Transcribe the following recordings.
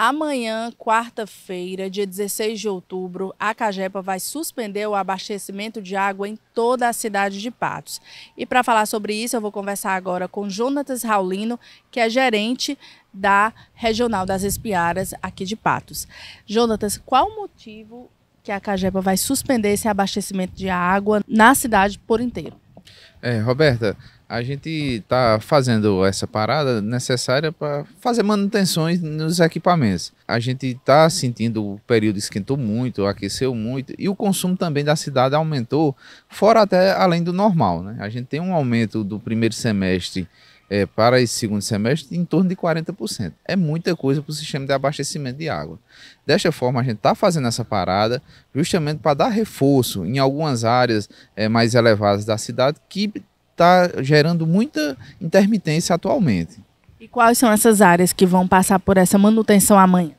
Amanhã, quarta-feira, dia 16 de outubro, a Cagepa vai suspender o abastecimento de água em toda a cidade de Patos. E para falar sobre isso, eu vou conversar agora com Jonatas Raulino, que é gerente da Regional das Espiaras aqui de Patos. Jonatas, qual o motivo que a Cagepa vai suspender esse abastecimento de água na cidade por inteiro? É, Roberta, a gente está fazendo essa parada necessária para fazer manutenções nos equipamentos. A gente está sentindo o período esquentou muito, aqueceu muito e o consumo também da cidade aumentou, fora até além do normal, né? A gente tem um aumento do primeiro semestre é, para esse segundo semestre em torno de 40%. É muita coisa para o sistema de abastecimento de água. Desta forma, a gente está fazendo essa parada justamente para dar reforço em algumas áreas é, mais elevadas da cidade que está gerando muita intermitência atualmente. E quais são essas áreas que vão passar por essa manutenção amanhã?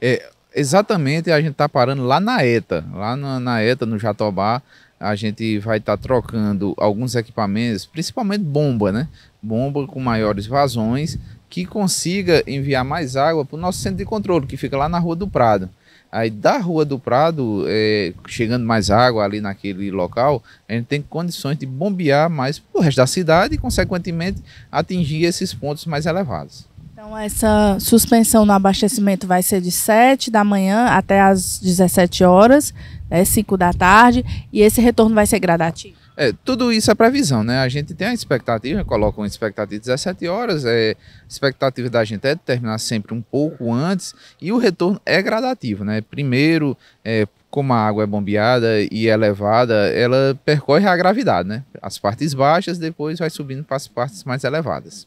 É, exatamente, a gente está parando lá na ETA, lá na, na ETA, no Jatobá, a gente vai estar tá trocando alguns equipamentos, principalmente bomba, né? Bomba com maiores vazões que consiga enviar mais água para o nosso centro de controle, que fica lá na Rua do Prado. Aí da Rua do Prado, é, chegando mais água ali naquele local, a gente tem condições de bombear mais para o resto da cidade e, consequentemente, atingir esses pontos mais elevados. Então, essa suspensão no abastecimento vai ser de 7 da manhã até as 17 horas, né, 5 da tarde, e esse retorno vai ser gradativo? É, tudo isso é previsão, né? A gente tem a expectativa, coloca uma expectativa de 17 horas, é, a expectativa da gente é terminar sempre um pouco antes e o retorno é gradativo, né? Primeiro, é, como a água é bombeada e é elevada, ela percorre a gravidade, né? As partes baixas, depois vai subindo para as partes mais elevadas.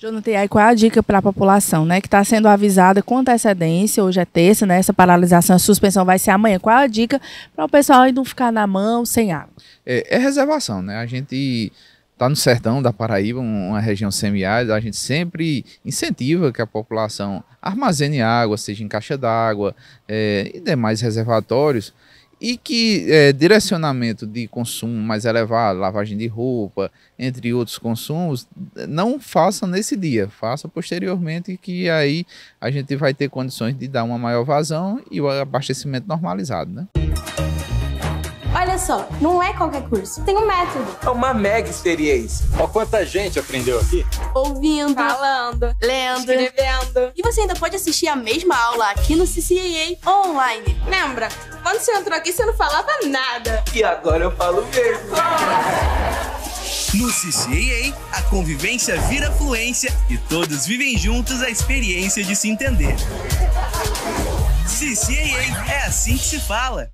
Jonathan, aí qual é a dica para a população, né, que está sendo avisada com antecedência, hoje é terça, né, essa paralisação, a suspensão vai ser amanhã. Qual é a dica para o pessoal não ficar na mão, sem água? É, é reservação, né, a gente está no sertão da Paraíba, uma região semiárida, a gente sempre incentiva que a população armazene água, seja em caixa d'água é, e demais reservatórios, e que é, direcionamento de consumo mais elevado, lavagem de roupa, entre outros consumos, não faça nesse dia, faça posteriormente, que aí a gente vai ter condições de dar uma maior vazão e o abastecimento normalizado, né? Olha só, não é qualquer curso, tem um método. É uma mega experiência. Olha quanta gente aprendeu aqui. Ouvindo, falando, lendo, escrevendo. E você ainda pode assistir a mesma aula aqui no CCAA online. Lembra? Quando você entrou aqui, você não falava nada. E agora eu falo mesmo. No CCAA, a convivência vira fluência e todos vivem juntos a experiência de se entender. CCAA é assim que se fala.